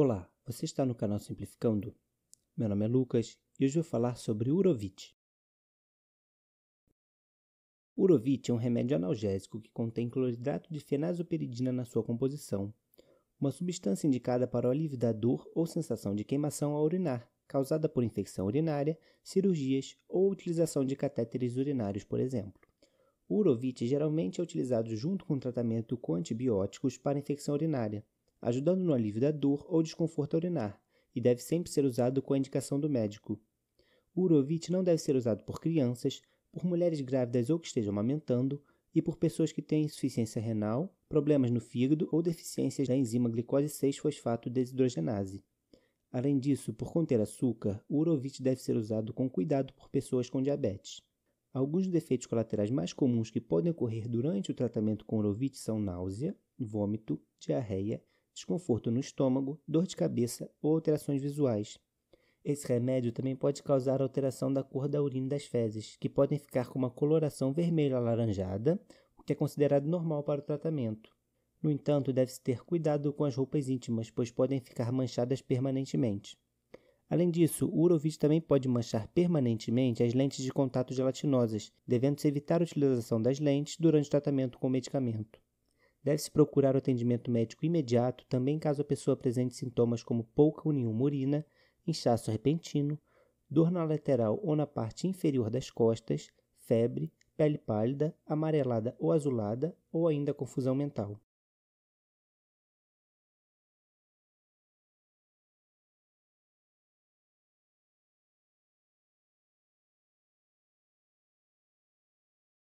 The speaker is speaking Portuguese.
Olá, você está no canal Simplificando? Meu nome é Lucas e hoje vou falar sobre Urovit. Urovit é um remédio analgésico que contém cloridrato de fenazoperidina na sua composição, uma substância indicada para o alívio da dor ou sensação de queimação ao urinar, causada por infecção urinária, cirurgias ou utilização de catéteres urinários, por exemplo. O Urovit geralmente é utilizado junto com tratamento com antibióticos para infecção urinária ajudando no alívio da dor ou desconforto ao urinar, e deve sempre ser usado com a indicação do médico. O urovite não deve ser usado por crianças, por mulheres grávidas ou que estejam amamentando, e por pessoas que têm insuficiência renal, problemas no fígado ou deficiências da enzima glicose 6-fosfato desidrogenase. Além disso, por conter açúcar, o urovite deve ser usado com cuidado por pessoas com diabetes. Alguns defeitos colaterais mais comuns que podem ocorrer durante o tratamento com urovite são náusea, vômito, diarreia desconforto no estômago, dor de cabeça ou alterações visuais. Esse remédio também pode causar alteração da cor da urina das fezes, que podem ficar com uma coloração vermelha alaranjada, o que é considerado normal para o tratamento. No entanto, deve-se ter cuidado com as roupas íntimas, pois podem ficar manchadas permanentemente. Além disso, o urovite também pode manchar permanentemente as lentes de contato gelatinosas, devendo-se evitar a utilização das lentes durante o tratamento com o medicamento. Deve-se procurar o atendimento médico imediato também caso a pessoa apresente sintomas como pouca ou nenhuma urina, inchaço repentino, dor na lateral ou na parte inferior das costas, febre, pele pálida, amarelada ou azulada ou ainda confusão mental.